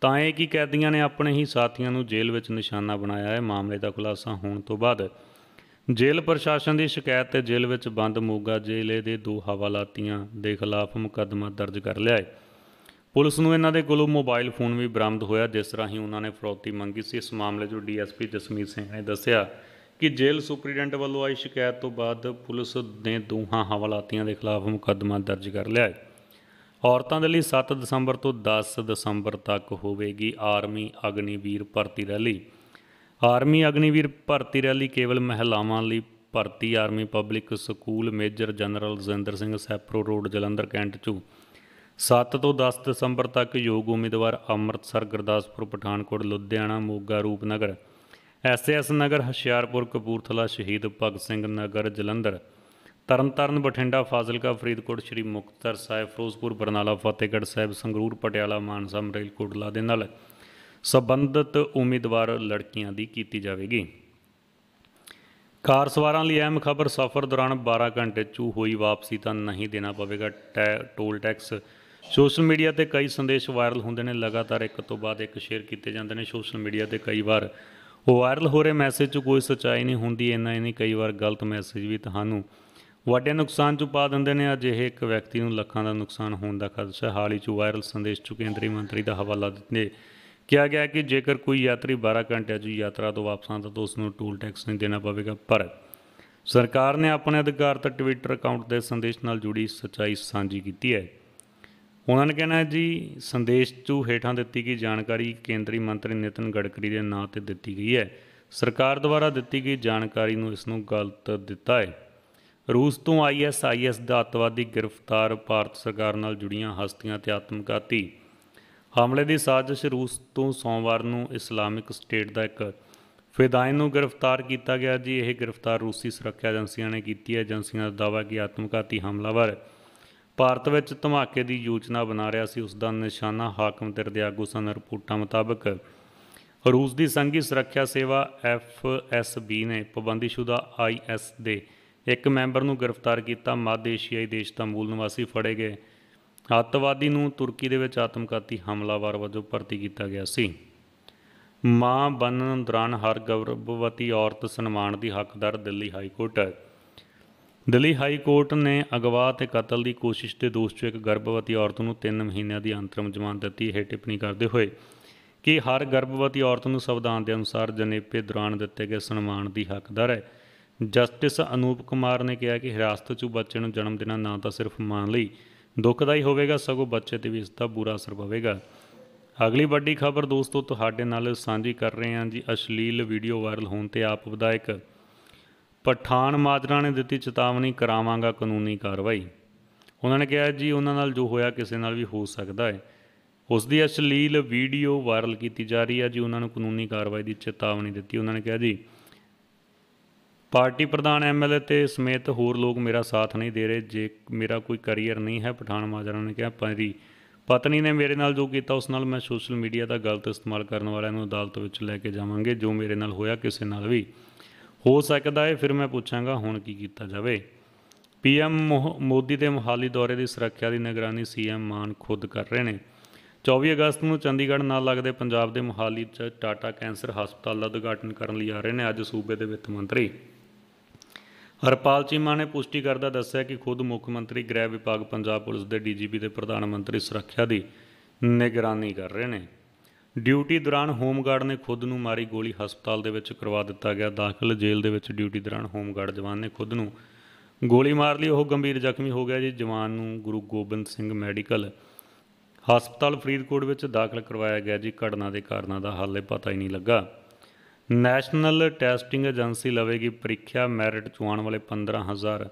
ਤਾਂ ਇਹ ਕਿ ਕੈਦੀਆਂ ਨੇ ਆਪਣੇ ਹੀ ਸਾਥੀਆਂ ਨੂੰ ਜੇਲ੍ਹ ਵਿੱਚ ਨਿਸ਼ਾਨਾ ਬਣਾਇਆ ਹੈ ਮਾਮਲੇ ਦਾ ਖੁਲਾਸਾ ਹੋਣ ਤੋਂ ਬਾਅਦ ਜੇਲ੍ਹ ਪ੍ਰਸ਼ਾਸਨ ਦੀ ਸ਼ਿਕਾਇਤ ਤੇ ਜੇਲ੍ਹ ਵਿੱਚ ਬੰਦ ਮੋਗਾ ਜ਼ਿਲ੍ਹੇ ਦੇ ਦੋ ਹਵਾਲਾਤੀਆਂ ਦੇ ਖਿਲਾਫ ਮੁਕੱਦਮਾ ਦਰਜ ਕਰ ਲਿਆ ਹੈ ਪੁਲਿਸ ਨੂੰ ਇਹਨਾਂ ਦੇ ਕੋਲੋਂ ਮੋਬਾਈਲ ਫੋਨ ਵੀ ਬਰਾਮਦ ਹੋਇਆ ਜਿਸ ਰਾਹੀਂ ਉਹਨਾਂ ਨੇ ਫਰੌਤੀ ਮੰਗੀ ਸੀ ਇਸ ਮਾਮਲੇ 'ਚ ਡੀਐਸਪੀ ਜਸਮੀਤ ਸਿੰਘ ਨੇ ਦੱਸਿਆ ਕਿ ਜੇਲ੍ਹ ਸੁਪਰੀਡੈਂਟ ਵੱਲੋਂ ਆਈ ਸ਼ਿਕਾਇਤ ਤੋਂ ਬਾਅਦ ਪੁਲਿਸ ਨੇ ਦੋਹਾਂ ਹਵਾਲਾਤੀਆਂ ਦੇ ਖਿਲਾਫ ਮੁਕੱਦਮਾ ਦਰਜ ਕਰ ਲਿਆ ਹੈ ਔਰਤਾਂ ਦੇ ਲਈ 7 ਦਸੰਬਰ ਤੋਂ 10 ਦਸੰਬਰ ਤੱਕ ਹੋਵੇਗੀ ਆਰਮੀ ਅਗਨੀਵੀਰ ਭਰਤੀ ਰੈਲੀ ਆਰਮੀ ਅਗਨੀਵੀਰ ਭਰਤੀ ਰੈਲੀ ਕੇਵਲ ਮਹਿਲਾਵਾਂ ਲਈ ਭਰਤੀ army public school major general Zinder Singh ਸੈਪਰੋ ਰੋਡ ਜਲੰਧਰ ਕੈਂਟ 2 7 ਤੋਂ 10 ਦਸੰਬਰ ਤੱਕ ਯੋਗ ਉਮੀਦਵਾਰ ਅੰਮ੍ਰਿਤਸਰ ਗੁਰਦਾਸਪੁਰ ਪਠਾਨਕੋਟ ਲੁਧਿਆਣਾ ਮੋਗਾ ਰੂਪਨਗਰ ਐਸਐਸ ਨਗਰ ਹਸ਼ਿਆਰਪੁਰ ਕਪੂਰਥਲਾ ਸ਼ਹੀਦ ਭਗਤ ਸਿੰਘ ਨਗਰ ਜਲੰਧਰ ਤਰਨਤਾਰਨ ਬਠਿੰਡਾ ਫਾਜ਼ਿਲਕਾ ਫਰੀਦਕੋਟ ਸ਼੍ਰੀ ਮੁਕਤਸਰ ਸਾਹਿਬ ਫਿਰੋਜ਼ਪੁਰ ਬਰਨਾਲਾ ਫਤਿਹਗੜ੍ਹ ਸਾਹਿਬ ਸੰਗਰੂਰ ਪਟਿਆਲਾ ਮਾਨਸਾ ਮਰੇਲਕੋਟਲਾ ਦੇ ਨਾਲ ਸਬੰਧਤ ਉਮੀਦਵਾਰ ਲੜਕੀਆਂ ਦੀ ਕੀਤੀ ਜਾਵੇਗੀ ਕਾਰ ਸਵਾਰਾਂ ਲਈ ਅਹਿਮ ਖਬਰ ਸਫ਼ਰ ਦੌਰਾਨ 12 ਘੰਟੇ ਚੂ ਹੋਈ ਵਾਪਸੀ ਤਾਂ ਨਹੀਂ ਦੇਣਾ ਪਵੇਗਾ ਟੋਲ ਟੈਕਸ ਸੋਸ਼ਲ ਮੀਡੀਆ ਤੇ ਕਈ ਸੰਦੇਸ਼ ਵਾਇਰਲ ਹੁੰਦੇ ਨੇ ਲਗਾਤਾਰ ਇੱਕ ਤੋਂ ਬਾਅਦ ਇੱਕ ਸ਼ੇਅਰ ਕੀਤੇ ਜਾਂਦੇ ਨੇ ਸੋਸ਼ਲ ਮੀਡੀਆ ਤੇ ਕਈ ਵਾਰ ਉਹ ਵਾਇਰਲ ਹੋ ਰਹੇ ਮੈਸੇਜ 'ਚ ਕੋਈ ਸਚਾਈ ਨਹੀਂ ਹੁੰਦੀ ਇੰਨਾ ਹੀ ਨਹੀਂ ਕਈ ਵਾਰ ਗਲਤ ਮੈਸੇਜ ਵੀ ਤੁਹਾਨੂੰ ਵੱਡੇ ਨੁਕਸਾਨ 'ਚ ਪਾ ਦਿੰਦੇ ਨੇ ਅਜੇ ਇੱਕ ਵਿਅਕਤੀ ਨੂੰ ਲੱਖਾਂ ਦਾ ਨੁਕਸਾਨ ਹੋਣ ਦਾ ਖਦਸ਼ਾ ਹਾਲ ਹੀ 'ਚ ਵਾਇਰਲ ਸੰਦੇਸ਼ 'ਚ ਕੇਂਦਰੀ ਮੰਤਰੀ ਦਾ ਹਵਾਲਾ ਦਿੱਤੇ ਕਿਹਾ ਗਿਆ ਕਿ ਜੇਕਰ ਕੋਈ ਯਾਤਰੀ 12 ਘੰਟਿਆਂ 'ਚ ਯਾਤਰਾ ਤੋਂ ਵਾਪਸ ਆਉਂਦਾ ਤਾਂ ਉਸ ਨੂੰ ਟੂਲ ਟੈਕਸ ਨਹੀਂ ਦੇਣਾ ਪਵੇਗਾ ਪਰ ਸਰਕਾਰ ਨੇ ਆਪਣੇ ਅਧਿਕਾਰਤ ਟਵਿੱਟਰ ਅਕਾਊਂਟ ਦੇ ਸੰਦੇਸ਼ ਨਾਲ ਜੁੜੀ ਸਚਾਈ ਸਾਂਝੀ ਕੀਤੀ ਹੈ ਉਹਨਾਂ ਨੇ ਕਹਿਣਾ ਜੀ ਸੰਦੇਸ਼ ਤੋਂ ਹੇਠਾਂ ਦਿੱਤੀ ਗਈ ਜਾਣਕਾਰੀ ਕੇਂਦਰੀ ਮੰਤਰੀ ਨਿਤਨ ਗਡਕਰੀ ਦੇ ਨਾਂ ਤੇ ਦਿੱਤੀ ਗਈ ਹੈ ਸਰਕਾਰ ਦੁਆਰਾ ਦਿੱਤੀ ਗਈ ਜਾਣਕਾਰੀ ਨੂੰ ਇਸ ਨੂੰ ਗਲਤ ਦਿੱਤਾ ਹੈ ਰੂਸ ਤੋਂ ਆਈਐਸਆਈਐਸ ਦਾ ਅਤਵਾਦੀ ਗ੍ਰਿਫਤਾਰ ਭਾਰਤ ਸਰਕਾਰ ਨਾਲ ਜੁੜੀਆਂ ਹਸਤੀਆਂ ਤੇ ਆਤਮਕਾਤੀ ਹਮਲੇ ਦੀ ਸਾਜ਼ਿਸ਼ ਰੂਸ ਤੋਂ ਸੋਮਵਾਰ ਨੂੰ ਇਸਲਾਮਿਕ ਸਟੇਟ ਦਾ ਇੱਕ ਫਿਦਾਇਨ ਨੂੰ ਗ੍ਰਿਫਤਾਰ ਕੀਤਾ ਗਿਆ ਜੀ ਇਹ ਗ੍ਰਿਫਤਾਰ ਰੂਸੀ ਸੁਰੱਖਿਆ ਏਜੰਸੀਆਂ ਨੇ ਕੀਤੀ ਹੈ ਏਜੰਸੀਆਂ ਦਾ ਦਾਅਵਾ ਕਿ ਆਤਮਘਾਤੀ ਹਮਲਾਵਰ ਭਾਰਤ ਵਿੱਚ ਧਮਾਕੇ ਦੀ ਯੋਜਨਾ ਬਣਾ ਰਿਹਾ ਸੀ ਉਸ ਦਾ ਨਿਸ਼ਾਨਾ ਹਾਕਮ ਧਿਰ ਦੇ ਆਗੂ ਸਨ ਰਿਪੋਰਟਾਂ ਮੁਤਾਬਕ ਰੂਸ ਦੀ ਸੰਘੀ ਸੁਰੱਖਿਆ ਸੇਵਾ ਬੀ ਨੇ ਪਾਬੰਦੀਸ਼ੁਦਾ ਐਸ ਦੇ ਇੱਕ ਮੈਂਬਰ ਨੂੰ ਗ੍ਰਿਫਤਾਰ ਕੀਤਾ ਮੱਧ ਏਸ਼ੀਆਈ ਦੇਸ਼ ਦਾ ਮੂਲ ਨਿਵਾਸੀ ਫੜੇ ਗਏ ਅੱਤਵਾਦੀ ਨੂੰ ਤੁਰਕੀ ਦੇ ਵਿੱਚ ਆਤਮਕਾਤੀ ਹਮਲਾਵਰ ਵਜੋਂ ਭਰਤੀ ਕੀਤਾ ਗਿਆ ਸੀ ਮਾਂ ਬਣਨ ਦੌਰਾਨ ਹਰ ਗਰਭਵਤੀ ਔਰਤ ਸਨਮਾਨ ਦੀ ਹੱਕਦਾਰ ਦਿੱਲੀ ਹਾਈ ਕੋਰਟ ਹੈ ਦਿੱਲੀ ਹਾਈ ਕੋਰਟ ਨੇ ਅਗਵਾ ਤੇ ਕਤਲ ਦੀ ਕੋਸ਼ਿਸ਼ ਦੇ ਦੋਸ਼ 'ਚ ਇੱਕ ਗਰਭਵਤੀ ਔਰਤ ਨੂੰ 3 ਮਹੀਨਿਆਂ ਦੀ ਅੰਤਰਮ ਜ਼ਮਾਨਤ ਦਿੱਤੀ ਇਹ ਟਿੱਪਣੀ ਕਰਦੇ ਹੋਏ ਕਿ ਹਰ ਗਰਭਵਤੀ ਔਰਤ ਨੂੰ ਸੰਵਿਧਾਨ ਦੇ ਅਨੁਸਾਰ ਜਨੇਪੇ ਦੌਰਾਨ ਦਿੱਤੇ ਗਏ ਸਨਮਾਨ ਦੀ ਹੱਕਦਾਰ ਹੈ ਜਸਟਿਸ ਅਨੂਪ ਕੁਮਾਰ ਨੇ ਕਿਹਾ ਕਿ ਹਿਰਾਸਤ 'ਚੋਂ ਬੱਚੇ ਨੂੰ ਜਨਮ ਦੇਣਾ ਨਾ ਤਾਂ ਸਿਰਫ ਮਾਂ ਲਈ ਦੁੱਖਦਾਈ ਹੋਵੇਗਾ ਸਗੋਂ ਬੱਚੇ ਤੇ ਵੀ ਇਸ ਦਾ ਬੁਰਾ ਅਸਰ ਪਵੇਗਾ ਅਗਲੀ ਵੱਡੀ ਖਬਰ ਦੋਸਤੋ ਤੁਹਾਡੇ ਨਾਲ ਸਾਂਝੀ ਕਰ ਰਹੇ ਹਾਂ ਜੀ ਅਸ਼ਲੀਲ ਵੀਡੀਓ ਵਾਇਰਲ ਹੋਣ ਤੇ ਆਪ ਵਿਧਾਇਕ ਪਠਾਨ ਮਾਜਰਾ ਨੇ ਦਿੱਤੀ ਚੇਤਾਵਨੀ ਕਰਾਵਾਂਗਾ ਕਾਨੂੰਨੀ ਕਾਰਵਾਈ ਉਹਨਾਂ ਨੇ ਕਿਹਾ ਜੀ ਉਹਨਾਂ ਨਾਲ ਜੋ ਹੋਇਆ ਕਿਸੇ ਨਾਲ ਵੀ ਹੋ ਸਕਦਾ ਹੈ ਉਸ ਦੀ ਅਸ਼ਲੀਲ ਵੀਡੀਓ ਵਾਇਰਲ ਕੀਤੀ ਜਾ ਰਹੀ ਹੈ ਜੀ ਉਹਨਾਂ ਨੂੰ ਕਾਨੂੰਨੀ ਕਾਰਵਾਈ ਦੀ ਚੇਤਾਵਨੀ ਦਿੱਤੀ ਉਹਨਾਂ ਨੇ ਕਿਹਾ ਜੀ ਪਾਰਟੀ ਪ੍ਰਧਾਨ ਐਮਐਲਏ ਤੇ ਸਮੇਤ ਹੋਰ ਲੋਕ ਮੇਰਾ ਸਾਥ ਨਹੀਂ ਦੇ ਰਹੇ ਜੇ ਮੇਰਾ ਕੋਈ ਕੈਰੀਅਰ ਨਹੀਂ ਹੈ ਪਠਾਨ ਮਾਜਰਾ ਨੇ ਕਿਹਾ ਪਰੀ ਪਤਨੀ ਨੇ ਮੇਰੇ ਨਾਲ ਜੋ ਕੀਤਾ ਉਸ ਨਾਲ ਮੈਂ ਸੋਸ਼ਲ ਮੀਡੀਆ ਦਾ ਗਲਤ ਇਸਤੇਮਾਲ ਕਰਨ ਵਾਲਿਆਂ ਨੂੰ ਅਦਾਲਤ ਵਿੱਚ ਲੈ ਕੇ ਜਾਵਾਂਗੇ ਜੋ ਮੇਰੇ ਨਾਲ ਹੋਇਆ ਕਿਸੇ ਨਾਲ ਵੀ ਹੋ ਸਕਦਾ ਹੈ ਫਿਰ ਮੈਂ ਪੁੱਛਾਂਗਾ ਹੁਣ ਕੀ ਕੀਤਾ ਜਾਵੇ ਪੀਐਮ ਮੋਦੀ ਦੇ ਮੋਹਾਲੀ ਦੌਰੇ ਦੀ ਸੁਰੱਖਿਆ ਦੀ ਨਿਗਰਾਨੀ ਸੀਐਮ ਮਾਨ ਖੁਦ ਕਰ ਰਹੇ ਨੇ 24 ਅਗਸਤ ਨੂੰ ਚੰਡੀਗੜ੍ਹ ਨਾਲ ਲੱਗਦੇ ਪੰਜਾਬ ਦੇ ਮੋਹਾਲੀ 'ਚ ਟਾਟਾ ਕੈਂਸਰ ਹਸਪਤਾਲ ਦਾ ਉਦਘਾਟਨ ਕਰਨ ਲਈ ਆ ਰਹੇ ਨੇ ਅੱਜ ਸੂਬੇ ਦੇ ਵਿੱਤ ਮੰਤਰੀ ਹਰਪਾਲ ਚੀਮਾ ਨੇ ਪੁਸ਼ਟੀ ਕਰਦਾ ਦੱਸਿਆ ਕਿ ਖੁਦ ਮੁੱਖ ਮੰਤਰੀ ਗ੍ਰਹਿ ਵਿਭਾਗ ਪੰਜਾਬ ਪੁਲਿਸ ਦੇ ਡੀਜੀਪੀ ਤੇ ਪ੍ਰਧਾਨ ਮੰਤਰੀ ਸੁਰੱਖਿਆ ਦੀ ਨਿਗਰਾਨੀ ਕਰ ਰਹੇ ਨੇ ਡਿਊਟੀ ਦੌਰਾਨ ਹੋਮਗਾਰਡ ਨੇ ਖੁਦ ਨੂੰ ਮਾਰੀ ਗੋਲੀ ਹਸਪਤਾਲ ਦੇ ਵਿੱਚ ਕਰਵਾ ਦਿੱਤਾ ਗਿਆ ਦਾਖਲ ਜੇਲ੍ਹ ਦੇ ਵਿੱਚ ਡਿਊਟੀ ਦੌਰਾਨ ਹੋਮਗਾਰਡ ਜਵਾਨ ਨੇ ਖੁਦ ਨੂੰ ਗੋਲੀ ਮਾਰ ਲਈ ਉਹ ਗੰਭੀਰ ਜ਼ਖਮੀ ਹੋ ਗਿਆ ਜੀ ਜਵਾਨ ਨੂੰ ਗੁਰੂ ਗੋਬਿੰਦ ਸਿੰਘ ਮੈਡੀਕਲ ਹਸਪਤਾਲ ਫਰੀਦਕੋਟ ਵਿੱਚ ਦਾਖਲ ਕਰਵਾਇਆ ਗਿਆ ਜੀ ਘਟਨਾ ਦੇ ਕਾਰਨਾਂ ਦਾ ਹਾਲੇ ਪਤਾ ਹੀ ਨਹੀਂ ਲੱਗਾ ਨੈਸ਼ਨਲ ਟੈਸਟਿੰਗ ਏਜੰਸੀ ਲਵੇਗੀ ਪ੍ਰੀਖਿਆ ਮੈਰਿਟ ਚ ਆਉਣ ਵਾਲੇ 15000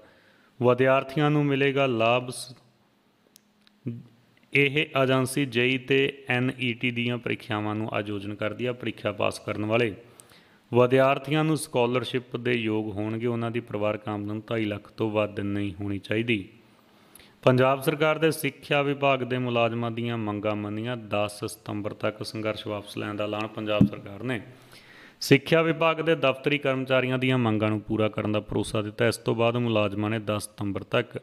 ਵਿਦਿਆਰਥੀਆਂ ਨੂੰ ਮਿਲੇਗਾ ਲਾਭ ਇਹ ਏਜੰਸੀ ਜੇਈ ਤੇ ਐਨਈਟੀ ਦੀਆਂ ਪ੍ਰੀਖਿਆਵਾਂ ਨੂੰ ਆਯੋਜਨ ਕਰਦੀ ਆ ਪ੍ਰੀਖਿਆ ਪਾਸ ਕਰਨ ਵਾਲੇ ਵਿਦਿਆਰਥੀਆਂ ਨੂੰ ਸਕਾਲਰਸ਼ਿਪ ਦੇ ਯੋਗ ਹੋਣਗੇ ਉਹਨਾਂ ਦੀ ਪਰਿਵਾਰਕ ਆਮਦਨ 2.5 ਲੱਖ ਤੋਂ ਵੱਧ ਨਹੀਂ ਹੋਣੀ ਚਾਹੀਦੀ ਪੰਜਾਬ ਸਰਕਾਰ ਦੇ ਸਿੱਖਿਆ ਵਿਭਾਗ ਦੇ ਮੁਲਾਜ਼ਮਾਂ ਦੀਆਂ ਮੰਗਾਂ ਮੰਨੀਆਂ 10 ਸਤੰਬਰ ਤੱਕ ਸੰਘਰਸ਼ ਵਾਪਸ ਲੈਣ ਦਾ ਐਲਾਨ ਪੰਜਾਬ ਸਰਕਾਰ ਨੇ ਸਿੱਖਿਆ ਵਿਭਾਗ ਦੇ ਦਫ਼ਤਰੀ ਕਰਮਚਾਰੀਆਂ ਦੀਆਂ ਮੰਗਾਂ ਨੂੰ ਪੂਰਾ ਕਰਨ ਦਾ ਭਰੋਸਾ ਦਿੱਤਾ ਇਸ ਤੋਂ ਬਾਅਦ ਮੁਲਾਜ਼ਮਾਂ ਨੇ 10 ਸਤੰਬਰ ਤੱਕ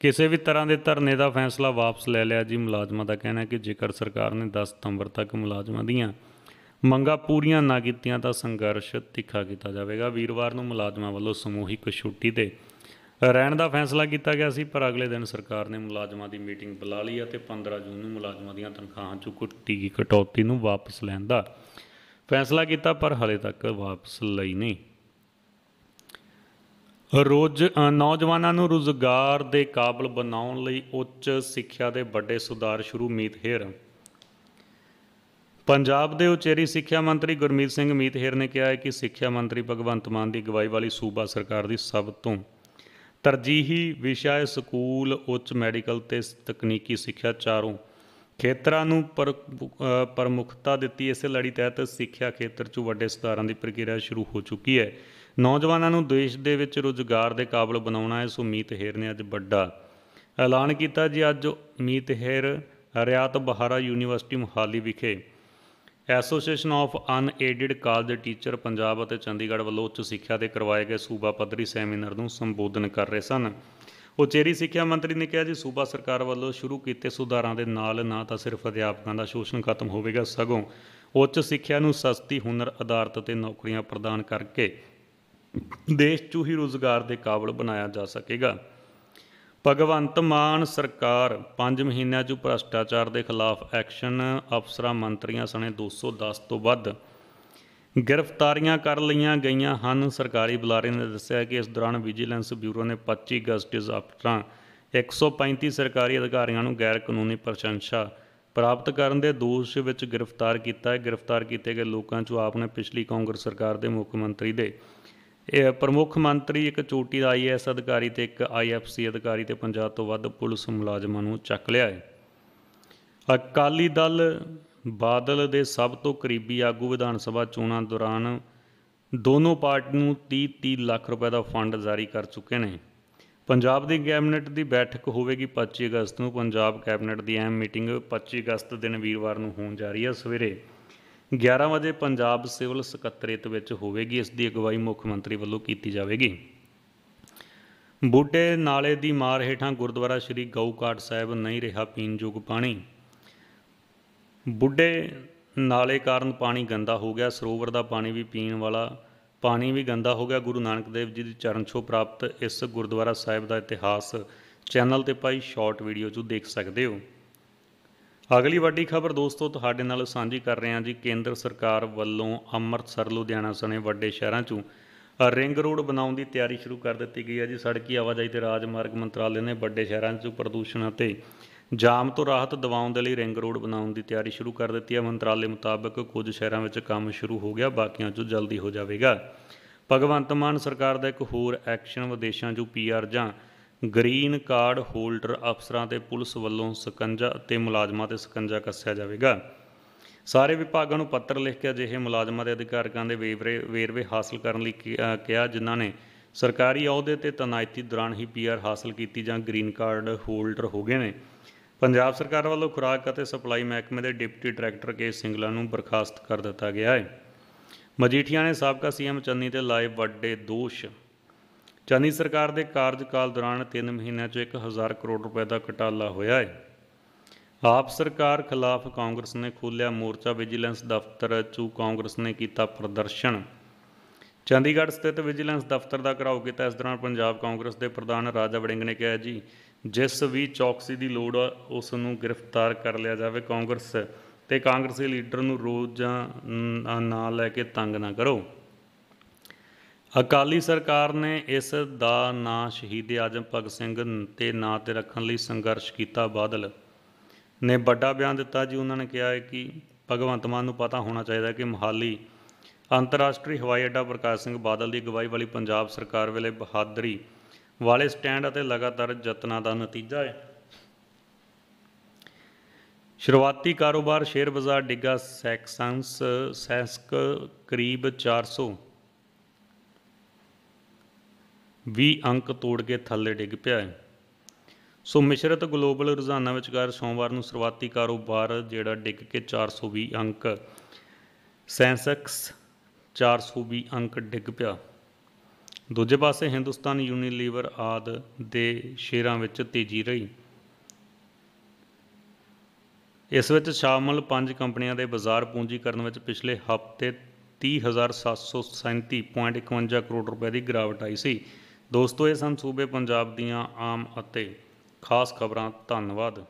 ਕਿਸੇ ਵੀ ਤਰ੍ਹਾਂ ਦੇ ਧਰਨੇ ਦਾ ਫੈਸਲਾ ਵਾਪਸ ਲੈ ਲਿਆ ਜੀ ਮੁਲਾਜ਼ਮਾਂ ਦਾ ਕਹਿਣਾ ਹੈ ਕਿ ਜੇਕਰ ਸਰਕਾਰ ਨੇ 10 ਸਤੰਬਰ ਤੱਕ ਮੁਲਾਜ਼ਮਾਂ ਦੀਆਂ ਮੰਗਾਂ ਪੂਰੀਆਂ ਨਾ ਕੀਤੀਆਂ ਤਾਂ ਸੰਘਰਸ਼ ਤਿੱਖਾ ਕੀਤਾ ਜਾਵੇਗਾ ਵੀਰਵਾਰ ਨੂੰ ਮੁਲਾਜ਼ਮਾਂ ਵੱਲੋਂ ਸਮੂਹਿਕ ਛੁੱਟੀ ਤੇ ਰਹਿਣ ਦਾ ਫੈਸਲਾ ਕੀਤਾ ਗਿਆ ਸੀ ਪਰ ਅਗਲੇ ਦਿਨ ਸਰਕਾਰ ਨੇ ਮੁਲਾਜ਼ਮਾਂ ਦੀ ਮੀਟਿੰਗ ਬੁਲਾ ਲਈ ਅਤੇ 15 ਜੂਨ ਨੂੰ ਮੁਲਾਜ਼ਮਾਂ ਦੀਆਂ ਤਨਖਾਹਾਂ 'ਚ ਕੁੱਟੀ ਕਟੌਤੀ ਨੂੰ ਵਾਪਸ ਲੈਣ ਦਾ ਫੈਸਲਾ ਕੀਤਾ ਪਰ ਹਲੇ ਤੱਕ ਵਾਪਸ ਲਈ ਨਹੀਂ ਰੋਜ ਨੌਜਵਾਨਾਂ ਨੂੰ ਰੋਜ਼ਗਾਰ ਦੇ ਕਾਬਲ ਬਣਾਉਣ ਲਈ ਉੱਚ ਸਿੱਖਿਆ ਦੇ ਵੱਡੇ ਸੁਧਾਰ ਸ਼ੁਰੂ ਮੀਤ ਹੇਰ ਪੰਜਾਬ ਦੇ ਉਚੇਰੀ ਸਿੱਖਿਆ ਮੰਤਰੀ ਗੁਰਮੀਤ ਸਿੰਘ ਮੀਤ ਹੇਰ ਨੇ ਕਿਹਾ ਹੈ ਕਿ ਸਿੱਖਿਆ ਮੰਤਰੀ ਭਗਵੰਤ ਮਾਨ ਦੀ ਅਗਵਾਈ ਵਾਲੀ ਸੂਬਾ ਸਰਕਾਰ ਦੀ ਸਭ ਤੋਂ ਤਰਜੀਹੀ ਵਿਸ਼ਾ ਹੈ ਸਕੂਲ ਉੱਚ ਮੈਡੀਕਲ ਤੇ ਤਕਨੀਕੀ ਸਿੱਖਿਆ ਚਾਰੋਂ ਖੇਤਰਾਂ ਨੂੰ ਪਰ ਪ੍ਰਮੁਖਤਾ ਦਿੱਤੀ ਇਸੇ ਲੜੀ ਤਹਿਤ ਸਿੱਖਿਆ ਖੇਤਰ 'ਚ ਵੱਡੇ ਸੁਧਾਰਾਂ ਦੀ ਪ੍ਰਕਿਰਿਆ ਸ਼ੁਰੂ ਹੋ ਚੁੱਕੀ ਹੈ ਨੌਜਵਾਨਾਂ ਨੂੰ ਦੇਸ਼ ਦੇ ਵਿੱਚ ਰੋਜ਼ਗਾਰ ਦੇ ਕਾਬਲ ਬਣਾਉਣਾ ਹੈ ਸੋ ਹੇਰ ਨੇ ਅੱਜ ਵੱਡਾ ਐਲਾਨ ਕੀਤਾ ਜੀ ਅੱਜ ਮੀਤ ਹੇਰ ਰਿਆਤ ਬਹਾਰਾ ਯੂਨੀਵਰਸਿਟੀ ਮੁਹਾਲੀ ਵਿਖੇ association of unaided college teacher Punjab ਅਤੇ ਚੰਡੀਗੜ੍ਹ ਵੱਲੋਂ ਉੱਚ ਸਿੱਖਿਆ ਦੇ ਕਰਵਾਏ ਗਏ ਸੂਬਾ ਪੱਧਰੀ ਸੈਮੀਨਾਰ ਨੂੰ ਸੰਬੋਧਨ ਕਰ ਰਹੇ ਸਨ ਉਚੇਰੀ ਸਿੱਖਿਆ ਮੰਤਰੀ ਨੇ ਕਿਹਾ ਜੀ ਸੂਬਾ ਸਰਕਾਰ ਵੱਲੋਂ ਸ਼ੁਰੂ ਕੀਤੇ ਸੁਧਾਰਾਂ ਦੇ ਨਾਲ ਨਾ ਤਾਂ ਸਿਰਫ ਅਧਿਆਪਕਾਂ ਦਾ ਸ਼ੋਸ਼ਣ ਖਤਮ ਹੋਵੇਗਾ ਸਗੋਂ ਉੱਚ ਸਿੱਖਿਆ ਨੂੰ ਸਸਤੀ ਹੁਨਰ ਆਧਾਰਿਤ ਤੇ ਨੌਕਰੀਆਂ ਪ੍ਰਦਾਨ ਕਰਕੇ ਦੇਸ਼ 'ਚ ਹੀ ਰੋਜ਼ਗਾਰ ਦੇ ਕਾਬਲ ਬਣਾਇਆ ਜਾ ਸਕੇਗਾ ਭਗਵੰਤ ਮਾਨ ਸਰਕਾਰ 5 ਮਹੀਨਿਆਂ 'ਚ ਭ੍ਰਸ਼ਟਾਚਾਰ ਦੇ ਖਿਲਾਫ ਐਕਸ਼ਨ ਅਫਸਰਾਂ ਮੰਤਰੀਆਂ ਸਣੇ 210 ਤੋਂ ਵੱਧ ਗ੍ਰਿਫਤਾਰੀਆਂ ਕਰ ਲਈਆਂ ਗਈਆਂ ਹਨ ਸਰਕਾਰੀ ਬੁਲਾਰੇ ਨੇ ਦੱਸਿਆ ਕਿ ਇਸ ਦੌਰਾਨ ਵਿਜੀਲੈਂਸ ਬਿਊਰੋ ਨੇ 25 ਅਗਸਟ ਇਸ 135 ਸਰਕਾਰੀ ਅਧਿਕਾਰੀਆਂ ਨੂੰ ਗੈਰ ਕਾਨੂੰਨੀ ਪ੍ਰਸ਼ੰਸਾ ਪ੍ਰਾਪਤ ਕਰਨ ਦੇ ਦੋਸ਼ ਵਿੱਚ ਗ੍ਰਿਫਤਾਰ ਕੀਤਾ ਹੈ ਗ੍ਰਿਫਤਾਰ ਕੀਤੇ ਗਏ ਲੋਕਾਂ 'ਚੋਂ ਆਪ ਨੇ ਪਿਛਲੀ ਕਾਂਗਰਸ ਸਰਕਾਰ ਦੇ ਮੁੱਖ ਮੰਤਰੀ ਦੇ ਇਹ ਪ੍ਰਮੁੱਖ ਮੰਤਰੀ ਇੱਕ ਚੋਟੀ ਦਾ ਆਈਐਸ ਅਧਿਕਾਰੀ ਤੇ ਇੱਕ ਆਈਐਫਸੀ ਅਧਿਕਾਰੀ ਤੇ 50 ਤੋਂ ਵੱਧ ਪੁਲਿਸ ਮੁਲਾਜ਼ਮਾਂ ਨੂੰ ਚੱਕ ਲਿਆ ਹੈ ਅਕਾਲੀ ਦਲ ਬਾਦਲ ਦੇ ਸਭ ਤੋਂ ਕਰੀਬੀ ਆਗੂ ਵਿਧਾਨ ਸਭਾ ਚੋਣਾਂ ਦੌਰਾਨ ਦੋਨੋਂ ਪਾਰਟੀ ਨੂੰ 30-30 ਲੱਖ ਰੁਪਏ ਦਾ ਫੰਡ ਜਾਰੀ ਕਰ ਚੁੱਕੇ ਨੇ ਪੰਜਾਬ ਦੀ ਕੈਬਨਿਟ ਦੀ ਬੈਠਕ ਹੋਵੇਗੀ 25 ਅਗਸਤ ਨੂੰ ਪੰਜਾਬ ਕੈਬਨਿਟ ਦੀ ਅਹਿਮ ਮੀਟਿੰਗ 25 ਅਗਸਤ ਦਿਨ ਵੀਰਵਾਰ ਨੂੰ ਹੋਣ ਜਾ ਰਹੀ ਹੈ ਸਵੇਰੇ 11 ਵਜੇ ਪੰਜਾਬ ਸਿਵਲ ਸਕੱਤਰੇਤ ਵਿੱਚ ਹੋਵੇਗੀ ਇਸ ਦੀ ਅਗਵਾਈ ਮੁੱਖ ਮੰਤਰੀ ਵੱਲੋਂ ਕੀਤੀ ਜਾਵੇਗੀ ਬੁੱਢੇ ਨਾਲੇ ਦੀ ਮਾਰ ਹੇਠਾਂ ਗੁਰਦੁਆਰਾ ਸ੍ਰੀ ਗਊਕਾਟ ਸਾਹਿਬ ਨਹੀਂ ਰਿਹਾ ਯੋਗ ਪਾਣੀ ਬੁੱਢੇ ਨਾਲੇ ਕਾਰਨ ਪਾਣੀ ਗੰਦਾ ਹੋ ਗਿਆ ਸਰੋਵਰ ਦਾ ਪਾਣੀ ਵੀ ਪੀਣ ਵਾਲਾ ਪਾਣੀ ਵੀ ਗੰਦਾ ਹੋ ਗਿਆ ਗੁਰੂ ਨਾਨਕ ਦੇਵ ਜੀ ਦੀ ਚਰਨ ਛੋਹ ਪ੍ਰਾਪਤ ਇਸ ਗੁਰਦੁਆਰਾ ਸਾਹਿਬ ਦਾ ਇਤਿਹਾਸ ਚੈਨਲ ਤੇ ਪਾਈ ਸ਼ਾਰਟ ਵੀਡੀਓ 'ਚ ਦੇਖ ਸਕਦੇ ਹੋ ਅਗਲੀ ਵੱਡੀ ਖਬਰ ਦੋਸਤੋ ਤੁਹਾਡੇ ਨਾਲ ਸਾਂਝੀ ਕਰ ਰਹੇ ਹਾਂ ਜੀ ਕੇਂਦਰ ਸਰਕਾਰ ਵੱਲੋਂ ਅੰਮ੍ਰਿਤਸਰ ਲੁਧਿਆਣਾ ਸਣੇ ਵੱਡੇ ਸ਼ਹਿਰਾਂ 'ਚੋਂ ਰਿੰਗ ਰੋਡ ਬਣਾਉਣ ਦੀ ਤਿਆਰੀ ਸ਼ੁਰੂ ਕਰ ਦਿੱਤੀ ਗਈ ਹੈ ਜੀ ਸੜਕੀ ਆਵਾਜਾਈ ਤੇ ਰਾਜਮਾਰਗ ਮੰਤਰਾਲੇ ਨੇ ਵੱਡੇ ਸ਼ਹਿਰਾਂ 'ਚ ਪ੍ਰਦੂਸ਼ਣ ਅਤੇ ਜਾਮ ਤੋਂ ਰਾਹਤ ਦਿਵਾਉਣ ਦੇ ਲਈ ਰਿੰਗ ਰੋਡ ਬਣਾਉਣ ਦੀ ਤਿਆਰੀ ਸ਼ੁਰੂ ਕਰ ਦਿੱਤੀ ਹੈ ਮੰਤਰਾਲੇ ਮੁਤਾਬਕ ਕੁਝ ਸ਼ਹਿਰਾਂ ਵਿੱਚ ਕੰਮ ਸ਼ੁਰੂ ਹੋ ਗਿਆ ਬਾਕੀਆਂ 'ਚ ਜਲਦੀ ਹੋ ਜਾਵੇਗਾ ਭਗਵੰਤ ਮਾਨ ਸਰਕਾਰ ਦਾ ਇੱਕ ਹੋਰ ਐਕਸ਼ਨ ਵਿਦੇਸ਼ਾਂ 'ਚ ਪੀਆਰ ਜਾਂ ਗ੍ਰੀਨ ਕਾਰਡ ਹੋਲਡਰ ਅਫਸਰਾਂ ਤੇ ਪੁਲਿਸ ਵੱਲੋਂ ਸਕੰਜਾ ਅਤੇ ਮੁਲਾਜ਼ਮਾਂ ਤੇ ਸਕੰਜਾ ਕੱਸਿਆ ਜਾਵੇਗਾ ਸਾਰੇ ਵਿਭਾਗਾਂ ਨੂੰ ਪੱਤਰ ਲਿਖ ਕੇ ਅਜਿਹੇ ਮੁਲਾਜ਼ਮਾਂ ਦੇ ਅਧਿਕਾਰਕਾਂ ਦੇ ਵੇਰਵੇ ਵੇਰਵੇ ਹਾਸਲ ਕਰਨ ਲਈ ਕਿਹਾ ਜਿਨ੍ਹਾਂ ਨੇ ਸਰਕਾਰੀ ਅਹੁਦੇ ਤੇ ਤਨਾਇਤੀ ਦੌਰਾਨ ਹੀ ਪੀਆਰ ਹਾਸਲ ਕੀਤੀ ਜਾਂ ਗ੍ਰੀਨ ਕਾਰਡ ਹੋਲਡਰ ਹੋ ਗਏ ਨੇ ਪੰਜਾਬ ਸਰਕਾਰ ਵੱਲੋਂ ਖੁਰਾਕ ਅਤੇ ਸਪਲਾਈ ਮਹਿਕਮੇ ਦੇ ਡਿਪਟੀ ਡਾਇਰੈਕਟਰ ਕੇ ਸਿੰਗਲਾ ਨੂੰ ਬਰਖਾਸਤ ਕਰ ਦਿੱਤਾ ਗਿਆ ਹੈ ਮਜੀਠੀਆ ਨੇ ਸਾਬਕਾ ਸੀਐਮ ਚੰਨੀ ਤੇ ਲਾਏ ਵੱਡੇ ਦੋਸ਼ ਚੰਨੀ ਸਰਕਾਰ ਦੇ ਕਾਰਜਕਾਲ ਦੌਰਾਨ 3 ਮਹੀਨਿਆਂ 'ਚ 1000 ਕਰੋੜ ਰੁਪਏ ਦਾ ਘਟਾਲਾ ਹੋਇਆ ਹੈ ਆਪ ਸਰਕਾਰ ਖਿਲਾਫ ਕਾਂਗਰਸ ਨੇ ਖੋਲ੍ਹਿਆ ਮੋਰਚਾ ਵਿਜੀਲੈਂਸ ਦਫ਼ਤਰ 'ਚ ਕਾਂਗਰਸ ਨੇ ਕੀਤਾ ਪ੍ਰਦਰਸ਼ਨ ਚੰਡੀਗੜ੍ਹ ਸਥਿਤ ਵਿਜੀਲੈਂਸ ਦਫ਼ਤਰ ਦਾ ਘਰਾਓ ਕੀਤਾ ਇਸ ਦੌਰਾਨ ਪੰਜਾਬ ਕਾਂਗਰਸ ਦੇ ਪ੍ਰਧਾਨ ਰਾਜਾ ਵੜਿੰਗ ਨੇ ਕਿਹਾ ਜੀ ਜਿਸ ਵੀ ਚੌਕਸੀ ਦੀ ਲੋੜ ਆ ਉਸ ਨੂੰ ਗ੍ਰਿਫਤਾਰ ਕਰ ਲਿਆ ਜਾਵੇ ਕਾਂਗਰਸ ਤੇ ਕਾਂਗਰਸੀ ਲੀਡਰ ਨੂੰ ਰੋਜ਼ਾਂ ਨਾ ਲੈ ਕੇ ਤੰਗ ਨਾ ਕਰੋ ਅਕਾਲੀ ਸਰਕਾਰ ਨੇ ਇਸ ਦਾ ਨਾਂ ਸ਼ਹੀਦ ਆਜਮ ਭਗਤ ਸਿੰਘ ਤੇ ਨਾਂ ਤੇ ਰੱਖਣ ਲਈ ਸੰਘਰਸ਼ ਕੀਤਾ ਬਾਦਲ ਨੇ ਵੱਡਾ ਬਿਆਨ ਦਿੱਤਾ ਜੀ ਉਹਨਾਂ ਨੇ ਕਿਹਾ ਹੈ ਕਿ ਭਗਵੰਤ ਮਾਨ ਨੂੰ ਪਤਾ ਹੋਣਾ ਚਾਹੀਦਾ ਕਿ ਮਹਾਲੀ ਅੰਤਰਰਾਸ਼ਟਰੀ ਹਵਾਈ ਅੱਡਾ ਪ੍ਰਕਾਸ਼ ਸਿੰਘ ਬਾਦਲ ਦੀ ਅਗਵਾਈ ਵਾਲੀ ਪੰਜਾਬ ਸਰਕਾਰ ਵੇਲੇ ਬਹਾਦਰੀ ਵਾਲੇ ਸਟੈਂਡ ਅਤੇ ਲਗਾਤਾਰ ਯਤਨਾਂ ਦਾ ਨਤੀਜਾ ਹੈ ਸ਼ੁਰੂਆਤੀ ਕਾਰੋਬਾਰ ਸ਼ੇਅਰ ਬਾਜ਼ਾਰ ਡਿੱਗਾ ਸੈਕਸੰਸ ਸੈਸਕ ਕਰੀਬ 400 20 ਅੰਕ ਤੋੜ ਕੇ ਥੱਲੇ ਡਿੱਗ ਪਿਆ ਹੈ ਸੋ ਮਿਸ਼ਰਤ ਗਲੋਬਲ ਰੁਝਾਨਾਂ ਵਿਚਕਾਰ ਸੋਮਵਾਰ ਨੂੰ ਸ਼ੁਰੂਆਤੀ ਕਾਰੋਬਾਰ ਜਿਹੜਾ ਡਿੱਗ ਕੇ 420 ਅੰਕ ਸੈਂਸੈਕਸ 420 ਅੰਕ ਡਿੱਗ ਪਿਆ ਦੂਜੇ ਪਾਸੇ ਹਿੰਦੁਸਤਾਨ ਯੂਨੀਲੀਵਰ ਆਦ ਦੇ ਸ਼ੇਰਾਂ ਵਿੱਚ ਤੇਜ਼ੀ ਰਹੀ ਇਸ ਵਿੱਚ ਸ਼ਾਮਲ ਪੰਜ ਕੰਪਨੀਆਂ ਦੇ ਬਾਜ਼ਾਰ ਪੂੰਜੀਕਰਨ ਵਿੱਚ ਪਿਛਲੇ ਹਫ਼ਤੇ 30737.51 ਕਰੋੜ ਰੁਪਏ ਦੀ ਗਿਰਾਵਟ ਆਈ ਸੀ ਦੋਸਤੋ ਇਹ ਸਨ ਸੂਬੇ ਪੰਜਾਬ ਦੀਆਂ ਆਮ ਅਤੇ ਖਾਸ ਖਬਰਾਂ ਧੰਨਵਾਦ